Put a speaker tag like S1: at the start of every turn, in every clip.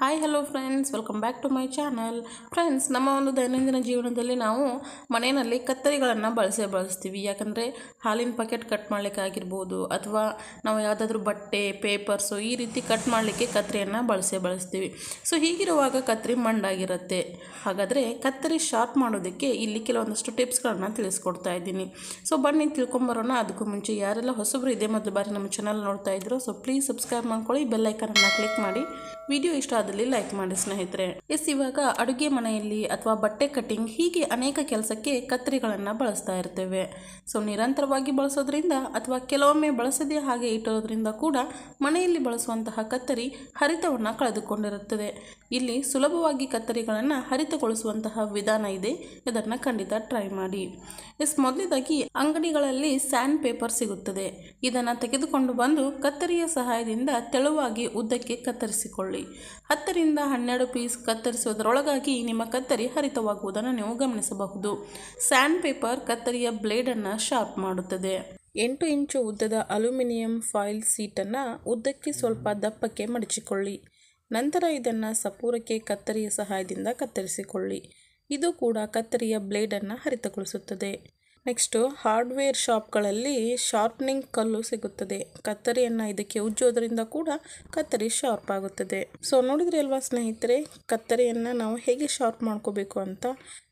S1: hi hello friends welcome back to my channel friends ನಮ್ಮ ಒಂದು ದೈನಂದಿನ ಜೀವನದಲ್ಲಿ ನಾವು ಮನೆಯಲ್ಲಿ ಕತ್ತರಿಗಳನ್ನು ಬಳಸೇ ಬಳಸ್ತೀವಿ ಯಾಕಂದರೆ ಹಾಲಿನ ಪ್ಯಾಕೆಟ್ ಕಟ್ ಮಾಡ್ಲಿಕ್ಕಾಗಿರ್ಬೋದು ಅಥವಾ ನಾವು ಯಾವುದಾದ್ರೂ ಬಟ್ಟೆ ಪೇಪರ್ಸು ಈ ರೀತಿ ಕಟ್ ಮಾಡಲಿಕ್ಕೆ ಕತ್ತರಿಯನ್ನು ಬಳಸೇ ಬಳಸ್ತೀವಿ ಸೊ ಹೀಗಿರುವಾಗ ಕತ್ತರಿ ಮಂಡಾಗಿರುತ್ತೆ ಹಾಗಾದರೆ ಕತ್ತರಿ ಶಾರ್ಪ್ ಮಾಡೋದಕ್ಕೆ ಇಲ್ಲಿ ಕೆಲವೊಂದಷ್ಟು ಟಿಪ್ಸ್ಗಳನ್ನು ತಿಳಿಸ್ಕೊಡ್ತಾ ಇದ್ದೀನಿ ಸೊ ಬನ್ನಿ ತಿಳ್ಕೊಂಬರೋಣ ಅದಕ್ಕೂ ಮುಂಚೆ ಯಾರೆಲ್ಲ ಹೊಸಬ್ರು ಇದೇ ಮೊದಲು ಬಾರಿ ನಮ್ಮ ಚಾನಲ್ ನೋಡ್ತಾ ಇದ್ರು ಸೊ ಪ್ಲೀಸ್ ಸಬ್ಸ್ಕ್ರೈಬ್ ಮಾಡ್ಕೊಳ್ಳಿ ಬೆಲ್ಲೈಕನನ್ನು ಕ್ಲಿಕ್ ಮಾಡಿ ವಿಡಿಯೋ ಇಷ್ಟ ಲೈಕ್ ಮಾಡಿ ಸ್ನೇಹಿತರೆ ಎಸ್ ಇವಾಗ ಅಡುಗೆ ಮನೆಯಲ್ಲಿ ಅಥವಾ ಬಟ್ಟೆ ಕಟ್ಟಿಂಗ್ ಹೀಗೆ ಅನೇಕ ಕೆಲಸಕ್ಕೆ ಕತ್ತರಿಗಳನ್ನು ಬಳಸ್ತಾ ಇರ್ತೇವೆ ಸೊ ನಿರಂತರವಾಗಿ ಬಳಸೋದ್ರಿಂದ ಅಥವಾ ಕೆಲವೊಮ್ಮೆ ಬಳಸದೇ ಹಾಗೆ ಇಟ್ಟಿರೋದ್ರಿಂದ ಕೂಡ ಮನೆಯಲ್ಲಿ ಬಳಸುವಂತಹ ಕತ್ತರಿ ಹರಿತವನ್ನು ಕಳೆದುಕೊಂಡಿರುತ್ತದೆ ಇಲ್ಲಿ ಸುಲಭವಾಗಿ ಕತ್ತರಿಗಳನ್ನು ಹರಿತಗೊಳಿಸುವಂತಹ ವಿಧಾನ ಇದೆ ಇದನ್ನು ಖಂಡಿತ ಟ್ರೈ ಮಾಡಿ ಎಸ್ ಅಂಗಡಿಗಳಲ್ಲಿ ಸ್ಯಾಂಡ್ ಪೇಪರ್ ಸಿಗುತ್ತದೆ ಇದನ್ನು ತೆಗೆದುಕೊಂಡು ಬಂದು ಕತ್ತರಿಯ ಸಹಾಯದಿಂದ ತೆಳುವಾಗಿ ಉದ್ದಕ್ಕೆ ಕತ್ತರಿಸಿಕೊಳ್ಳಿ ಹತ್ತರಿಂದ ಹನ್ನೆರಡು ಪೀಸ್ ಕತ್ತರಿಸುವುದರೊಳಗಾಗಿ ನಿಮ್ಮ ಕತ್ತರಿ ಹರಿತವಾಗುವುದನ್ನು ನೀವು ಗಮನಿಸಬಹುದು ಸ್ಯಾಂಡ್ ಪೇಪರ್ ಕತ್ತರಿಯ ಬ್ಲೇಡನ್ನು ಶಾರ್ಪ್ ಮಾಡುತ್ತದೆ ಎಂಟು ಇಂಚು ಉದ್ದದ ಅಲ್ಯೂಮಿನಿಯಂ ಫಾಯಿಲ್ ಸೀಟನ್ನು ಉದ್ದಕ್ಕೆ ಸ್ವಲ್ಪ ದಪ್ಪಕ್ಕೆ ಮಡಚಿಕೊಳ್ಳಿ ನಂತರ ಇದನ್ನು ಸಪೂರಕ್ಕೆ ಕತ್ತರಿಯ ಸಹಾಯದಿಂದ ಕತ್ತರಿಸಿಕೊಳ್ಳಿ ಇದು ಕೂಡ ಕತ್ತರಿಯ ಬ್ಲೇಡನ್ನು ಹರಿತಗೊಳಿಸುತ್ತದೆ ನೆಕ್ಸ್ಟು ಹಾರ್ಡ್ವೇರ್ ಶಾಪ್ಗಳಲ್ಲಿ ಶಾರ್ಪ್ನಿಂಗ್ ಕಲ್ಲು ಸಿಗುತ್ತದೆ ಕತ್ತರಿಯನ್ನು ಇದಕ್ಕೆ ಉಜ್ಜೋದ್ರಿಂದ ಕೂಡ ಕತ್ತರಿ ಶಾರ್ಪ್ ಆಗುತ್ತದೆ ಸೊ ನೋಡಿದ್ರಿ ಅಲ್ವಾ ಸ್ನೇಹಿತರೆ ಕತ್ತರಿಯನ್ನು ನಾವು ಹೇಗೆ ಶಾರ್ಪ್ ಮಾಡ್ಕೋಬೇಕು ಅಂತ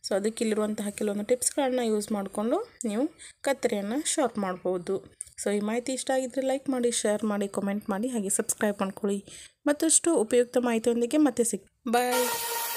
S1: ಸೊ ಅದಕ್ಕೆ ಇಲ್ಲಿರುವಂತಹ ಕೆಲವೊಂದು ಟಿಪ್ಸ್ಗಳನ್ನ ಯೂಸ್ ಮಾಡಿಕೊಂಡು ನೀವು ಕತ್ತರಿಯನ್ನು ಶಾರ್ಪ್ ಮಾಡ್ಬೋದು ಸೊ ಈ ಮಾಹಿತಿ ಇಷ್ಟ ಆಗಿದ್ದರೆ ಲೈಕ್ ಮಾಡಿ ಶೇರ್ ಮಾಡಿ ಕಮೆಂಟ್ ಮಾಡಿ ಹಾಗೆ ಸಬ್ಸ್ಕ್ರೈಬ್ ಮಾಡ್ಕೊಳ್ಳಿ ಮತ್ತಷ್ಟು ಉಪಯುಕ್ತ ಮಾಹಿತಿಯೊಂದಿಗೆ ಮತ್ತೆ ಸಿಗ್ ಬಾಯ್